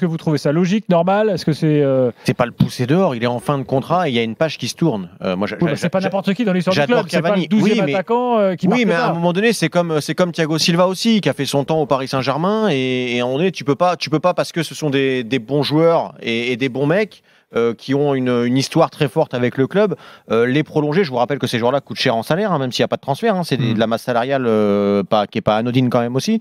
Est-ce que vous trouvez ça logique, normal Est-ce que c'est euh, C'est pas le pousser dehors. Il est en fin de contrat et il y a une page qui se tourne. Euh, moi, bah, c'est pas n'importe qui dans l'histoire du club. C'est pas le 12e oui, attaquant euh, Oui, mais à un moment donné, c'est comme c'est comme Thiago Silva aussi qui a fait son temps au Paris Saint-Germain et, on est. Tu peux pas, tu peux pas parce que ce sont des, bons joueurs et, des bons mecs. qui ont une, histoire très forte avec le club, les prolonger. Je vous rappelle que ces joueurs-là coûtent cher en salaire, hein, même s'il n'y a pas de transfert. Hein, c'est hmm. de la masse salariale pas, qui n'est pas anodine quand même aussi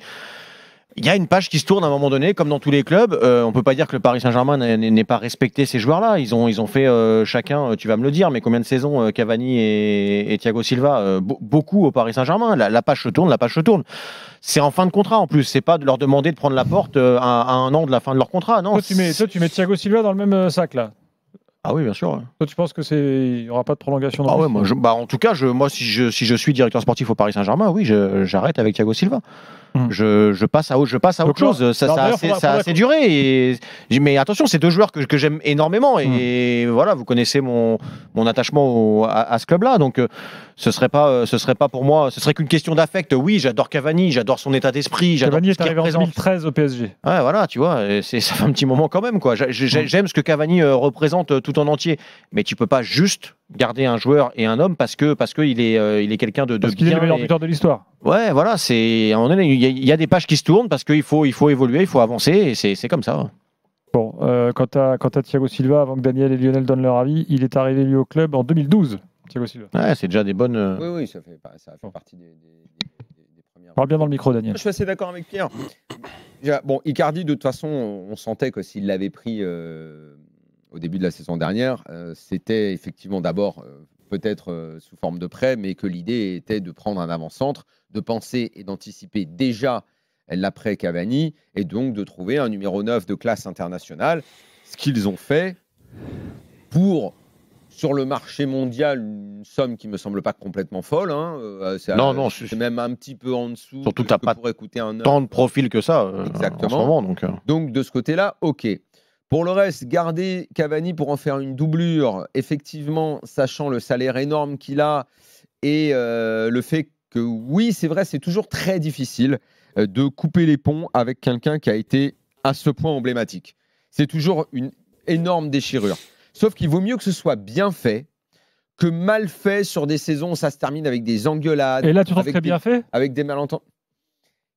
il y a une page qui se tourne à un moment donné, comme dans tous les clubs. On euh, on peut pas dire que le Paris Saint-Germain n'est pas respecté ces joueurs-là. Ils ont, ils ont fait euh, chacun, euh, tu vas me le dire, mais combien de saisons Cavani et, Thiago Silva Beaucoup au Paris Saint-Germain. La, page se tourne, la page se tourne. C'est en fin de contrat en plus. C'est pas de leur demander de prendre la porte à, un an de la fin de leur contrat. Non. Toi, tu mets, Thiago Silva dans le même sac là. Ah oui, bien sûr. Toi, tu penses que c'est il y aura pas de prolongation Ah ouais, bah, en tout cas, moi si je suis directeur sportif au Paris Saint-Germain, oui, j'arrête avec Thiago Silva. Mm. Je, passe à autre, je passe à autre chose. Ça, a assez, duré. mais attention, c'est deux joueurs que, j'aime énormément. Et mm. voilà, vous connaissez mon, attachement à, ce club-là. Donc, euh, ce serait pas, euh, ce serait pas pour moi, ce serait qu'une question d'affect. Oui, j'adore Cavani, j'adore son état d'esprit. Cavani est arrivé en 2013 au PSG. Ouais, voilà, tu vois, c'est, ça fait un petit moment quand même. Quoi. Mm. J'aime ce que Cavani euh, représente tout en entier. Mais tu peux pas juste garder un joueur et un homme parce que parce que il est euh, il est quelqu'un de, de parce qu'il est le meilleur buteur de l'histoire. Ouais, voilà, c'est il y, a des pages qui se tournent parce qu'il faut il faut évoluer, il faut avancer et c'est, c'est comme ça. Bon, euh, quant à quant à Thiago Silva, avant que Daniel et Lionel donnent leur avis, il est arrivé lui au club en 2012. Thiago Silva. Ouais, c'est déjà des bonnes. Euh, oui, oui, ça fait ça fait partie des, des, des Parle bien dans le micro, Daniel. Je suis assez d'accord avec Pierre. Bon, Icardi, de toute façon, on sentait que s'il l'avait pris au début de la saison dernière, euh, c'était effectivement d'abord euh, peut-être euh, sous forme de prêt, mais que l'idée était de prendre un avant-centre, de penser et d'anticiper déjà l'après Cavani, et donc de trouver un numéro 9 de classe internationale, ce qu'ils ont fait pour, sur le marché mondial, une somme qui ne me semble pas complètement folle. Hein, non, non, c'est même un petit peu en dessous. Surtout que tu n'as pas tant de profil que ça Exactement. donc de ce côté-là, ok. Pour le reste, garder Cavani pour en faire une doublure, effectivement, sachant le salaire énorme qu'il a et euh, le fait que, oui, c'est vrai, c'est toujours très difficile euh, de couper les ponts avec quelqu'un qui a été à ce point emblématique. C'est toujours une énorme déchirure. Sauf qu'il vaut mieux que ce soit bien fait que mal fait sur des saisons, ça se termine avec des engueulades. Et là, tu trouves très bien fait Avec des malentendus.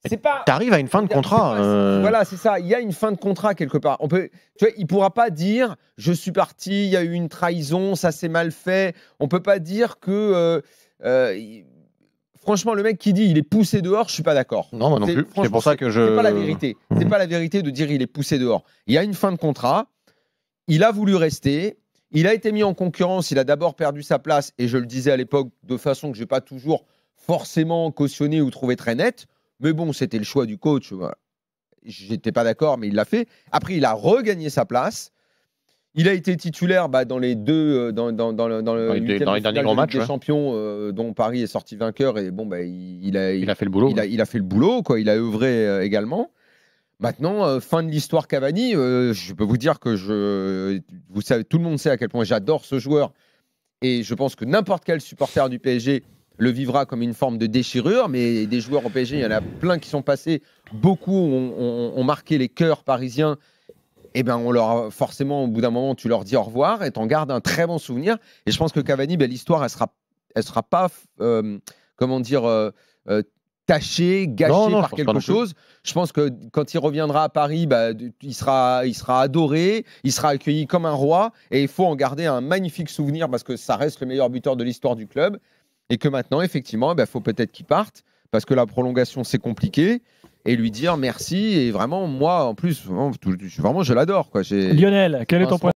C'est pas. T'arrives à une fin de contrat. Euh. Voilà, c'est ça. Il y a une fin de contrat quelque part. On peut, tu vois, il pourra pas dire je suis parti, il y a eu une trahison, ça s'est mal fait. On peut pas dire que. Euh, euh, franchement, le mec qui dit il est poussé dehors, je suis pas d'accord. Non, moi non plus. C'est pour ça que je. C'est pas la vérité. Mmh. C'est pas la vérité de dire il est poussé dehors. Il y a une fin de contrat. Il a voulu rester. Il a été mis en concurrence. Il a d'abord perdu sa place. Et je le disais à l'époque de façon que j'ai pas toujours forcément cautionné ou trouvé très nette. Mais bon, c'était le choix du coach. Je euh, J'étais pas d'accord, mais il l'a fait. Après, il a regagné sa place. Il a été titulaire bah, dans les deux, euh, dans, dans, dans le, les, dans derniers grands matchs, champions euh, dont Paris est sorti vainqueur et bon bah, il, a, il, a fait le boulot. Il a, fait le boulot quoi. Il a œuvré également. Maintenant, fin de l'histoire Cavani. je peux vous dire que je, vous savez, tout le monde sait à quel point j'adore ce joueur et je pense que n'importe quel supporter du PSG le vivra comme une forme de déchirure, mais des joueurs au PSG, il y en a plein qui sont passés. Beaucoup ont, marqué les cœurs parisiens. Eh ben, on leur forcément, au bout d'un moment, tu leur dis au revoir et t'en gardes un très bon souvenir. Et je pense que Cavani, ben, l'histoire, elle sera, elle sera pas, euh, comment dire, euh, euh, par quelque chose. Je pense que quand il reviendra à Paris, ben, il, sera, il sera adoré, il sera accueilli comme un roi, et il faut en garder un magnifique souvenir parce que ça reste le meilleur buteur de l'histoire du club. Et que maintenant, effectivement, il eh ben, faut peut-être qu'il parte parce que la prolongation, c'est compliqué. Et lui dire merci. Et vraiment, moi, en plus, vraiment, je, l'adore. Lionel, quel est ton point